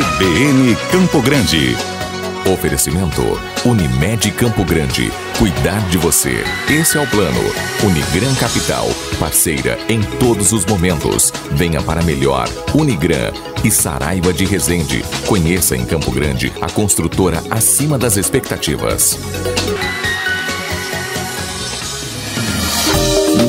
CBN Campo Grande. Oferecimento Unimed Campo Grande. Cuidar de você. Esse é o plano. Unigran Capital. Parceira em todos os momentos. Venha para melhor. Unigran e Saraiva de Resende. Conheça em Campo Grande a construtora acima das expectativas.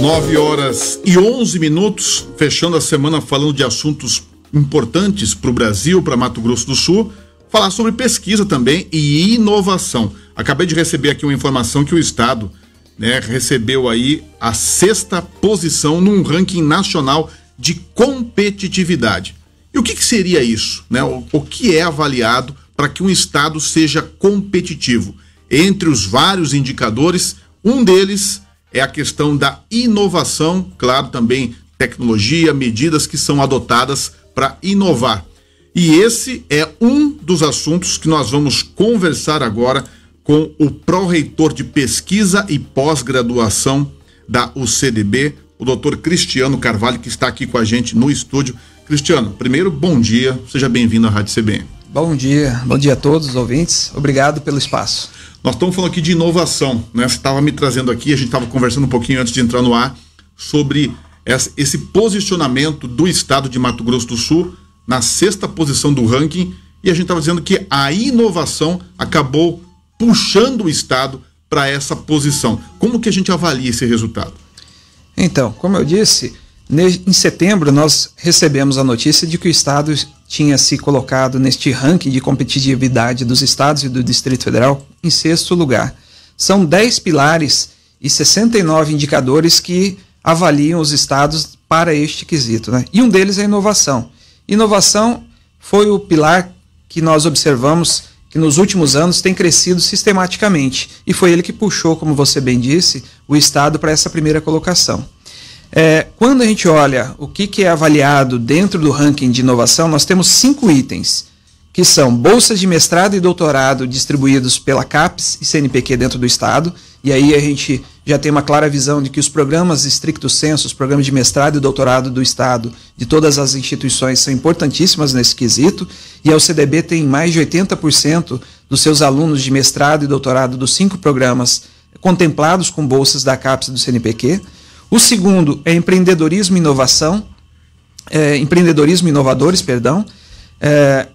9 horas e 11 minutos, fechando a semana falando de assuntos importantes para o Brasil, para Mato Grosso do Sul, falar sobre pesquisa também e inovação. Acabei de receber aqui uma informação que o Estado né, recebeu aí a sexta posição num ranking nacional de competitividade. E o que, que seria isso? Né? O, o que é avaliado para que um Estado seja competitivo? Entre os vários indicadores, um deles é a questão da inovação, claro, também tecnologia, medidas que são adotadas para inovar. E esse é um dos assuntos que nós vamos conversar agora com o pró-reitor de pesquisa e pós-graduação da UCDB, o doutor Cristiano Carvalho, que está aqui com a gente no estúdio. Cristiano, primeiro, bom dia, seja bem-vindo à Rádio CBN. Bom dia, bom dia a todos os ouvintes, obrigado pelo espaço. Nós estamos falando aqui de inovação, né? Você estava me trazendo aqui, a gente estava conversando um pouquinho antes de entrar no ar sobre esse posicionamento do estado de Mato Grosso do Sul na sexta posição do ranking e a gente estava dizendo que a inovação acabou puxando o estado para essa posição. Como que a gente avalia esse resultado? Então, como eu disse, em setembro nós recebemos a notícia de que o estado tinha se colocado neste ranking de competitividade dos estados e do Distrito Federal em sexto lugar. São 10 pilares e 69 indicadores que avaliam os estados para este quesito. Né? E um deles é inovação. Inovação foi o pilar que nós observamos que nos últimos anos tem crescido sistematicamente. E foi ele que puxou, como você bem disse, o Estado para essa primeira colocação. É, quando a gente olha o que, que é avaliado dentro do ranking de inovação, nós temos cinco itens que são bolsas de mestrado e doutorado distribuídos pela CAPES e CNPq dentro do Estado, e aí a gente já tem uma clara visão de que os programas estricto senso, os programas de mestrado e doutorado do Estado, de todas as instituições, são importantíssimas nesse quesito, e a UCDB tem mais de 80% dos seus alunos de mestrado e doutorado dos cinco programas contemplados com bolsas da CAPES e do CNPq. O segundo é empreendedorismo e inovação, é, empreendedorismo inovadores, perdão, é,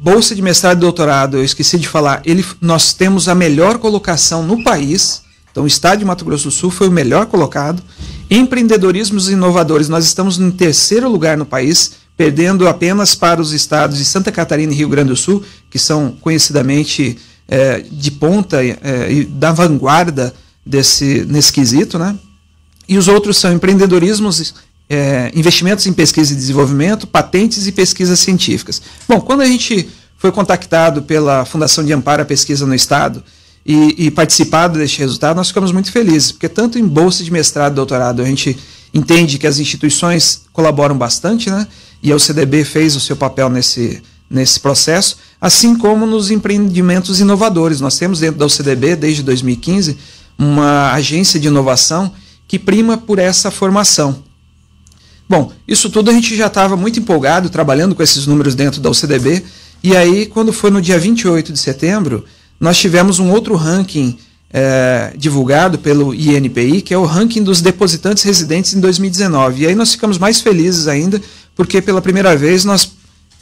bolsa de mestrado e doutorado, eu esqueci de falar, ele, nós temos a melhor colocação no país. Então, o estado de Mato Grosso do Sul foi o melhor colocado. Empreendedorismos inovadores, nós estamos em terceiro lugar no país, perdendo apenas para os estados de Santa Catarina e Rio Grande do Sul, que são conhecidamente é, de ponta eh, e da vanguarda desse, nesse quesito, né? E os outros são empreendedorismos é, investimentos em pesquisa e desenvolvimento, patentes e pesquisas científicas. Bom, quando a gente foi contactado pela Fundação de Amparo à Pesquisa no Estado e, e participado deste resultado, nós ficamos muito felizes, porque tanto em bolsa de mestrado e doutorado a gente entende que as instituições colaboram bastante, né? E a UCDB fez o seu papel nesse, nesse processo, assim como nos empreendimentos inovadores. Nós temos dentro da UCDB, desde 2015, uma agência de inovação que prima por essa formação. Bom, isso tudo a gente já estava muito empolgado trabalhando com esses números dentro da UCDB. E aí, quando foi no dia 28 de setembro, nós tivemos um outro ranking é, divulgado pelo INPI, que é o ranking dos depositantes residentes em 2019. E aí nós ficamos mais felizes ainda, porque pela primeira vez nós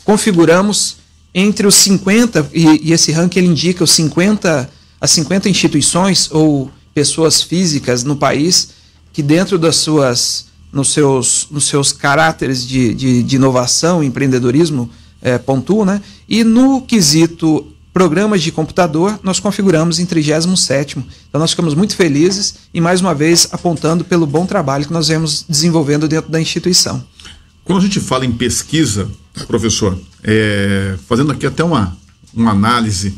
configuramos entre os 50, e, e esse ranking ele indica os 50, as 50 instituições ou pessoas físicas no país que dentro das suas nos seus, nos seus caráteres de, de, de inovação, empreendedorismo, é, né? E no quesito programas de computador, nós configuramos em 37. Então nós ficamos muito felizes e, mais uma vez, apontando pelo bom trabalho que nós vemos desenvolvendo dentro da instituição. Quando a gente fala em pesquisa, professor, é, fazendo aqui até uma, uma análise,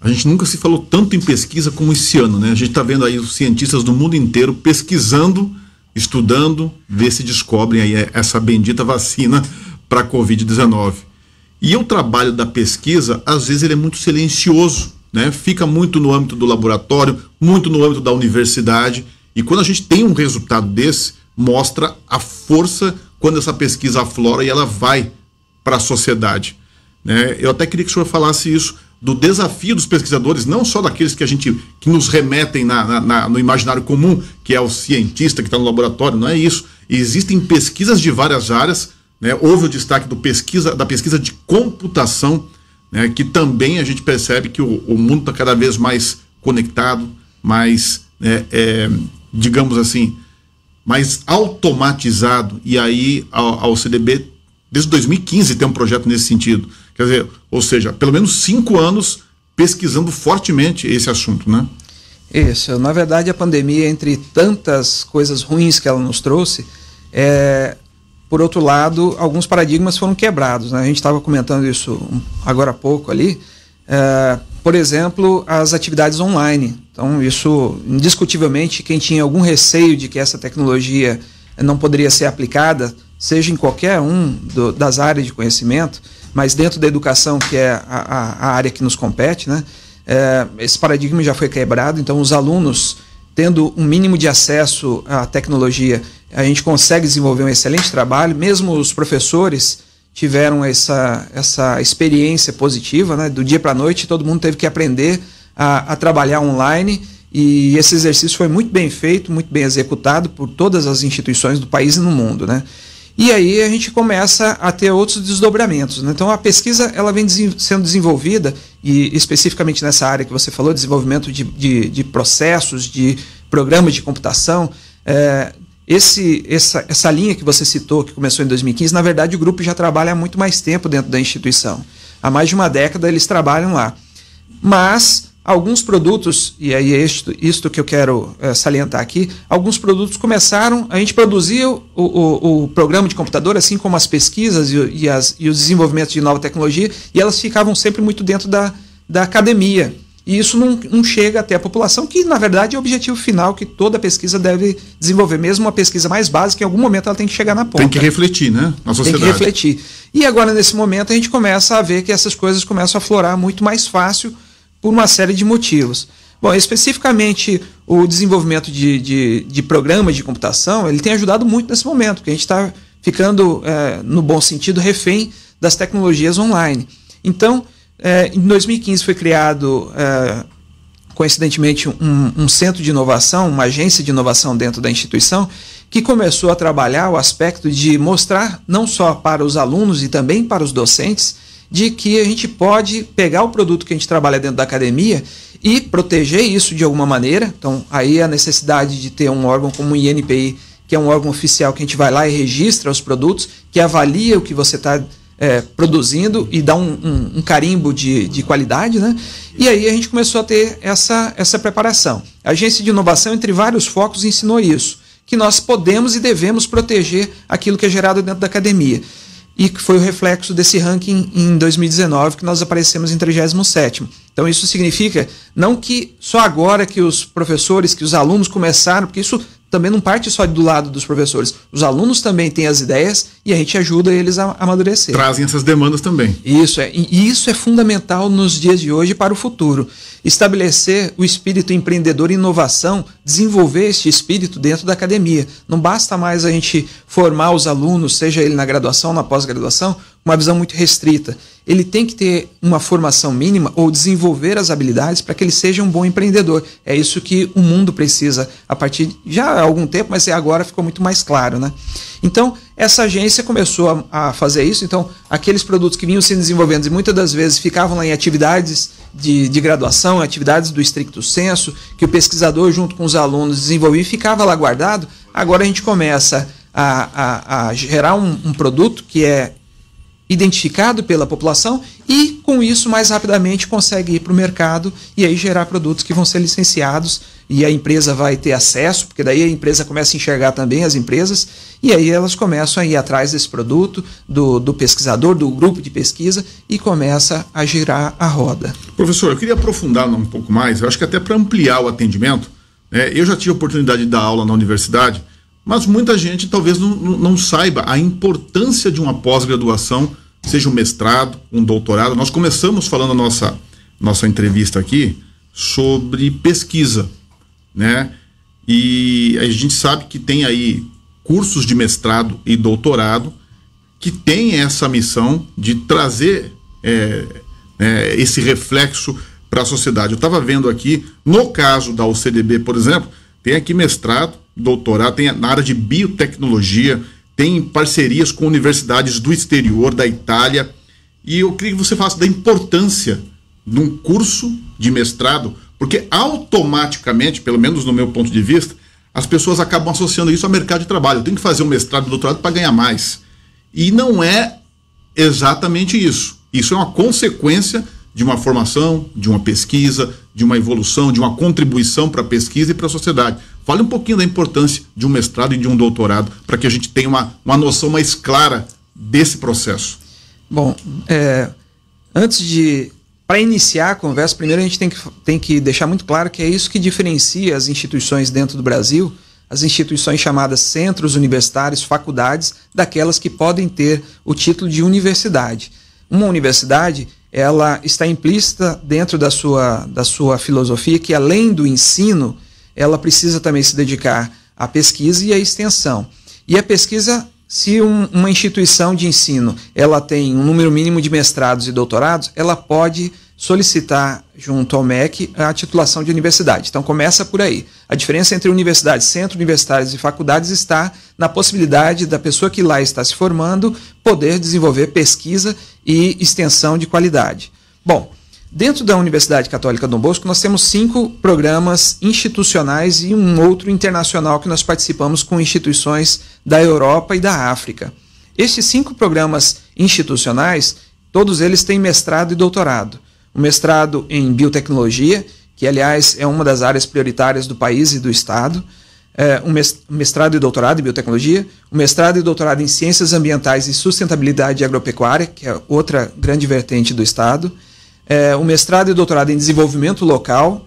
a gente nunca se falou tanto em pesquisa como esse ano, né? A gente está vendo aí os cientistas do mundo inteiro pesquisando estudando, ver se descobrem aí é, essa bendita vacina para a Covid-19. E o trabalho da pesquisa, às vezes, ele é muito silencioso, né? Fica muito no âmbito do laboratório, muito no âmbito da universidade. E quando a gente tem um resultado desse, mostra a força quando essa pesquisa aflora e ela vai para a sociedade. Né? Eu até queria que o senhor falasse isso do desafio dos pesquisadores, não só daqueles que a gente que nos remetem na, na, na no imaginário comum, que é o cientista que está no laboratório, não é isso. Existem pesquisas de várias áreas, né? houve o destaque do pesquisa, da pesquisa de computação, né? que também a gente percebe que o, o mundo está cada vez mais conectado, mais, né, é, digamos assim, mais automatizado. E aí a, a OCDB, desde 2015, tem um projeto nesse sentido Quer dizer, ou seja, pelo menos cinco anos pesquisando fortemente esse assunto, né? Isso. Na verdade, a pandemia, entre tantas coisas ruins que ela nos trouxe, é, por outro lado, alguns paradigmas foram quebrados. Né? A gente estava comentando isso agora há pouco ali. É, por exemplo, as atividades online. Então, isso, indiscutivelmente, quem tinha algum receio de que essa tecnologia não poderia ser aplicada, seja em qualquer um do, das áreas de conhecimento, mas dentro da educação, que é a, a área que nos compete, né, é, esse paradigma já foi quebrado, então os alunos, tendo um mínimo de acesso à tecnologia, a gente consegue desenvolver um excelente trabalho, mesmo os professores tiveram essa, essa experiência positiva, né? do dia para a noite todo mundo teve que aprender a, a trabalhar online e esse exercício foi muito bem feito, muito bem executado por todas as instituições do país e no mundo. Né? E aí a gente começa a ter outros desdobramentos. Né? Então a pesquisa ela vem sendo desenvolvida, e especificamente nessa área que você falou, desenvolvimento de, de, de processos, de programas de computação. É, esse, essa, essa linha que você citou, que começou em 2015, na verdade o grupo já trabalha há muito mais tempo dentro da instituição. Há mais de uma década eles trabalham lá. Mas alguns produtos, e aí é isto, isto que eu quero é, salientar aqui, alguns produtos começaram, a gente produzia o, o, o programa de computador, assim como as pesquisas e, e, as, e os desenvolvimentos de nova tecnologia, e elas ficavam sempre muito dentro da, da academia. E isso não, não chega até a população, que na verdade é o objetivo final que toda pesquisa deve desenvolver, mesmo uma pesquisa mais básica, em algum momento ela tem que chegar na ponta. Tem que refletir, né? Na sociedade. Tem que refletir. E agora, nesse momento, a gente começa a ver que essas coisas começam a florar muito mais fácil por uma série de motivos. Bom, especificamente o desenvolvimento de, de, de programas de computação, ele tem ajudado muito nesse momento, porque a gente está ficando, é, no bom sentido, refém das tecnologias online. Então, é, em 2015 foi criado, é, coincidentemente, um, um centro de inovação, uma agência de inovação dentro da instituição, que começou a trabalhar o aspecto de mostrar, não só para os alunos e também para os docentes, de que a gente pode pegar o produto que a gente trabalha dentro da academia e proteger isso de alguma maneira. Então, aí a necessidade de ter um órgão como o INPI, que é um órgão oficial que a gente vai lá e registra os produtos, que avalia o que você está é, produzindo e dá um, um, um carimbo de, de, qualidade, né? E aí a gente começou a ter essa, essa preparação. A agência de inovação, entre vários focos, ensinou isso, que nós podemos e devemos proteger aquilo que é gerado dentro da academia e que foi o reflexo desse ranking em 2019, que nós aparecemos em 37. Então, isso significa não que só agora que os professores, que os alunos começaram, porque isso também não parte só do lado dos professores. Os alunos também têm as ideias e a gente ajuda eles a amadurecer. Trazem essas demandas também. Isso é, e isso é fundamental nos dias de hoje para o futuro. Estabelecer o espírito empreendedor e inovação, desenvolver este espírito dentro da academia. Não basta mais a gente formar os alunos, seja ele na graduação, na pós-graduação, uma visão muito restrita. Ele tem que ter uma formação mínima ou desenvolver as habilidades para que ele seja um bom empreendedor. É isso que o mundo precisa a partir de, já há algum tempo, mas é agora ficou muito mais claro, né? Então, essa agência começou a, a fazer isso. Então, aqueles produtos que vinham sendo desenvolvidos e muitas das vezes ficavam lá em atividades de, de graduação, atividades do estricto senso, que o pesquisador, junto com os alunos, desenvolvia e ficava lá guardado. Agora a gente começa a, a, a gerar um, um produto que é identificado pela população e, com isso, mais rapidamente consegue ir para o mercado e aí gerar produtos que vão ser licenciados e a empresa vai ter acesso, porque daí a empresa começa a enxergar também as empresas e aí elas começam a ir atrás desse produto, do, do pesquisador, do grupo de pesquisa e começa a girar a roda. Professor, eu queria aprofundar um pouco mais, eu acho que até para ampliar o atendimento, né, eu já tive a oportunidade de dar aula na universidade mas muita gente talvez não, não, saiba a importância de uma pós-graduação seja um mestrado, um doutorado. Nós começamos falando a nossa, nossa entrevista aqui sobre pesquisa, né? E a gente sabe que tem aí cursos de mestrado e doutorado que tem essa missão de trazer é, é, esse reflexo para a sociedade. Eu estava vendo aqui, no caso da UCDB, por exemplo, tem aqui mestrado, doutorado, tem na área de biotecnologia, tem parcerias com universidades do exterior, da Itália. E eu queria que você falasse da importância de um curso de mestrado, porque automaticamente, pelo menos no meu ponto de vista, as pessoas acabam associando isso ao mercado de trabalho. Eu tenho que fazer um mestrado, um doutorado para ganhar mais. E não é exatamente isso. Isso é uma consequência de uma formação, de uma pesquisa, de uma evolução, de uma contribuição para a pesquisa e para a sociedade. Fale um pouquinho da importância de um mestrado e de um doutorado para que a gente tenha uma, uma noção mais clara desse processo. Bom, é, antes de. Para iniciar a conversa, primeiro a gente tem que, tem que deixar muito claro que é isso que diferencia as instituições dentro do Brasil, as instituições chamadas centros universitários, faculdades, daquelas que podem ter o título de universidade. Uma universidade ela está implícita dentro da sua, da sua filosofia que, além do ensino, ela precisa também se dedicar à pesquisa e à extensão. E a pesquisa, se um, uma instituição de ensino ela tem um número mínimo de mestrados e doutorados, ela pode solicitar junto ao MEC a titulação de universidade. Então começa por aí. A diferença entre universidades, centro universitários e faculdades está na possibilidade da pessoa que lá está se formando poder desenvolver pesquisa e extensão de qualidade. Bom, Dentro da Universidade Católica Dom Bosco, nós temos cinco programas institucionais e um outro internacional que nós participamos com instituições da Europa e da África. Estes cinco programas institucionais, todos eles têm mestrado e doutorado. O mestrado em biotecnologia, que aliás é uma das áreas prioritárias do país e do Estado, é, um mestrado e doutorado em biotecnologia, um mestrado e doutorado em ciências ambientais e sustentabilidade agropecuária, que é outra grande vertente do Estado é, o mestrado e doutorado em desenvolvimento local,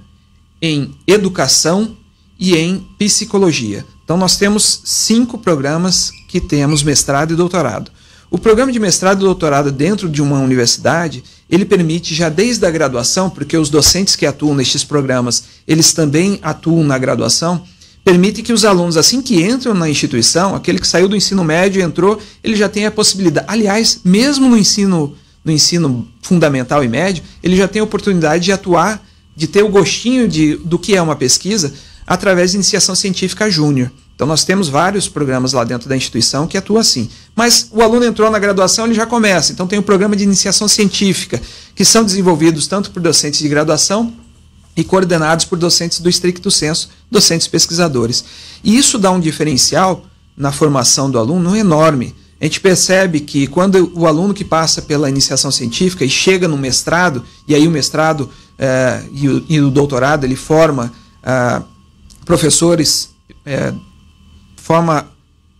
em educação e em psicologia. Então, nós temos cinco programas que temos mestrado e doutorado. O programa de mestrado e doutorado dentro de uma universidade, ele permite já desde a graduação, porque os docentes que atuam nestes programas, eles também atuam na graduação, permite que os alunos, assim que entram na instituição, aquele que saiu do ensino médio e entrou, ele já tem a possibilidade. Aliás, mesmo no ensino no ensino fundamental e médio, ele já tem a oportunidade de atuar, de ter o gostinho de, do que é uma pesquisa através de iniciação científica júnior. Então nós temos vários programas lá dentro da instituição que atuam assim. Mas o aluno entrou na graduação, ele já começa. Então tem o um programa de iniciação científica, que são desenvolvidos tanto por docentes de graduação e coordenados por docentes do estricto senso, docentes pesquisadores. E isso dá um diferencial na formação do aluno enorme a gente percebe que quando o aluno que passa pela iniciação científica e chega no mestrado, e aí o mestrado eh, e, o, e, o, doutorado ele forma ah, professores, eh, forma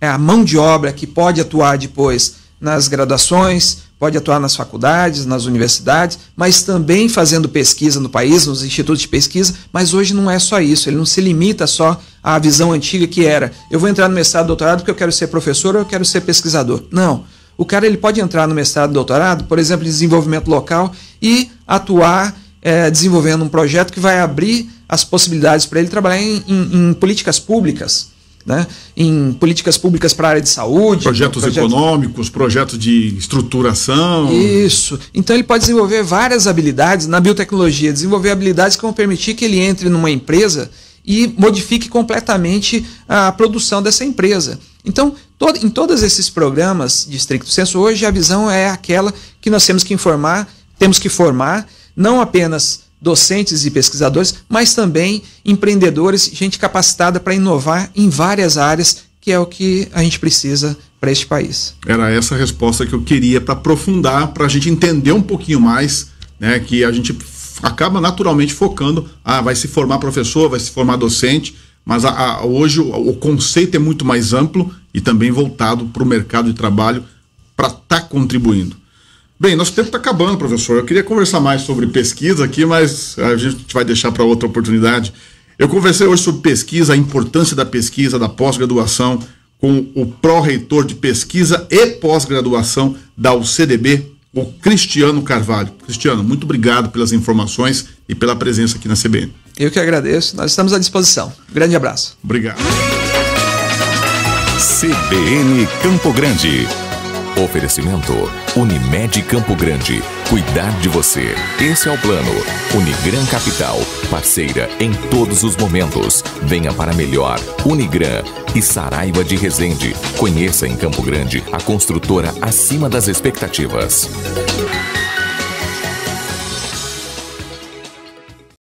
é a mão de obra que pode atuar depois nas graduações, pode atuar nas faculdades, nas universidades, mas também fazendo pesquisa no país, nos institutos de pesquisa, mas hoje não é só isso, ele não se limita só a visão antiga que era: eu vou entrar no mestrado, doutorado porque eu quero ser professor ou eu quero ser pesquisador. Não. O cara ele pode entrar no mestrado, doutorado, por exemplo, em desenvolvimento local e atuar é, desenvolvendo um projeto que vai abrir as possibilidades para ele trabalhar em, em, em políticas públicas. Né? em políticas públicas para a área de saúde. Projetos, então, projetos econômicos, projetos de estruturação. Isso. Então ele pode desenvolver várias habilidades na biotecnologia, desenvolver habilidades que vão permitir que ele entre numa empresa e modifique completamente a produção dessa empresa. Então, todo, em todos esses programas de estricto senso, hoje a visão é aquela que nós temos que informar, temos que formar, não apenas docentes e pesquisadores, mas também empreendedores, gente capacitada para inovar em várias áreas, que é o que a gente precisa para este país. Era essa a resposta que eu queria para aprofundar, para a gente entender um pouquinho mais, né, que a gente acaba naturalmente focando, ah, vai se formar professor, vai se formar docente, mas a, a, hoje o, o, conceito é muito mais amplo e também voltado para o mercado de trabalho para estar tá contribuindo. Bem, nosso tempo está acabando, professor. Eu queria conversar mais sobre pesquisa aqui, mas a gente vai deixar para outra oportunidade. Eu conversei hoje sobre pesquisa, a importância da pesquisa, da pós-graduação, com o pró-reitor de pesquisa e pós-graduação da UCDB, o Cristiano Carvalho. Cristiano, muito obrigado pelas informações e pela presença aqui na CBN. Eu que agradeço. Nós estamos à disposição. grande abraço. Obrigado. CBN Campo Grande Oferecimento Unimed Campo Grande. Cuidar de você. Esse é o plano. Unigran Capital, parceira em todos os momentos. Venha para melhor. Unigran e Saraiva de Resende. Conheça em Campo Grande a construtora acima das expectativas.